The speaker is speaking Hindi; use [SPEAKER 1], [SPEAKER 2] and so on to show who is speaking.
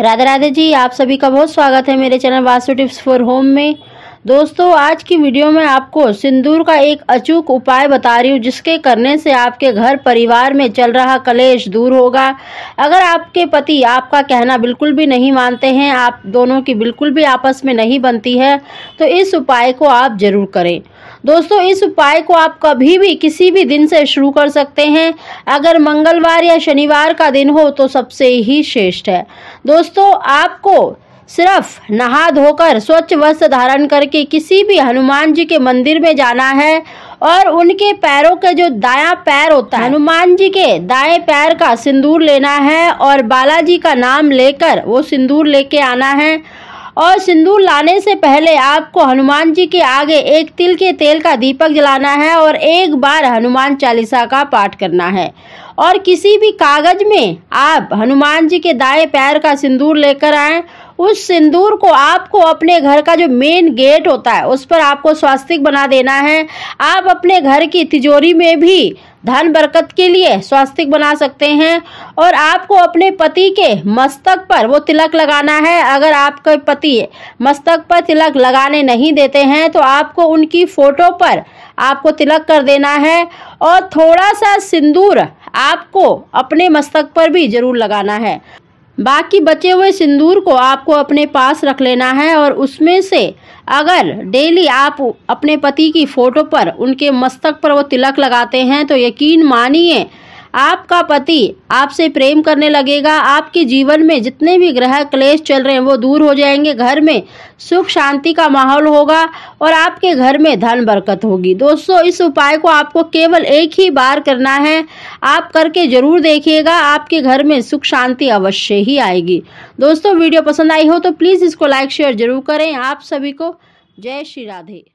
[SPEAKER 1] राधे राधे जी आप सभी का बहुत स्वागत है मेरे channel Vastu tips for home में दोस्तों आज की वीडियो में आपको सिंदूर का एक अचूक उपाय बता रही हूँ जिसके करने से आपके घर परिवार में चल रहा कलेश दूर होगा अगर आपके पति आपका कहना बिल्कुल भी नहीं मानते हैं आप दोनों की बिल्कुल भी आपस में नहीं बनती है तो इस उपाय को आप जरूर करें दोस्तों इस उपाय को आप कभी भी किसी भी दिन से शुरू कर सकते हैं अगर मंगलवार या शनिवार का दिन हो तो सबसे ही श्रेष्ठ है दोस्तों आपको सिर्फ नहा धोकर स्वच्छ वस्त्र धारण करके किसी भी हनुमान जी के मंदिर में जाना है और उनके पैरों के जो दायां पैर होता है हनुमान जी के दाएं पैर का सिंदूर लेना है और बालाजी का नाम लेकर वो सिंदूर लेके आना है और सिंदूर लाने से पहले आपको हनुमान जी के आगे एक तिल के तेल का दीपक जलाना है और एक बार हनुमान चालीसा का पाठ करना है और किसी भी कागज में आप हनुमान जी के दाएं पैर का सिंदूर लेकर आएं उस सिंदूर को आपको अपने घर का जो मेन गेट होता है उस पर आपको स्वास्तिक बना देना है आप अपने घर की तिजोरी में भी धन बरकत के लिए स्वास्तिक बना सकते हैं और आपको अपने पति के मस्तक पर वो तिलक लगाना है अगर आपके पति मस्तक पर तिलक लगाने नहीं देते हैं तो आपको उनकी फ़ोटो पर आपको तिलक कर देना है और थोड़ा सा सिंदूर आपको अपने मस्तक पर भी ज़रूर लगाना है बाकी बचे हुए सिंदूर को आपको अपने पास रख लेना है और उसमें से अगर डेली आप अपने पति की फ़ोटो पर उनके मस्तक पर वो तिलक लगाते हैं तो यकीन मानिए आपका पति आपसे प्रेम करने लगेगा आपके जीवन में जितने भी ग्रह क्लेश चल रहे हैं वो दूर हो जाएंगे घर में सुख शांति का माहौल होगा और आपके घर में धन बरकत होगी दोस्तों इस उपाय को आपको केवल एक ही बार करना है आप करके ज़रूर देखिएगा आपके घर में सुख शांति अवश्य ही आएगी दोस्तों वीडियो पसंद आई हो तो प्लीज़ इसको लाइक शेयर जरूर करें आप सभी को जय श्री राधे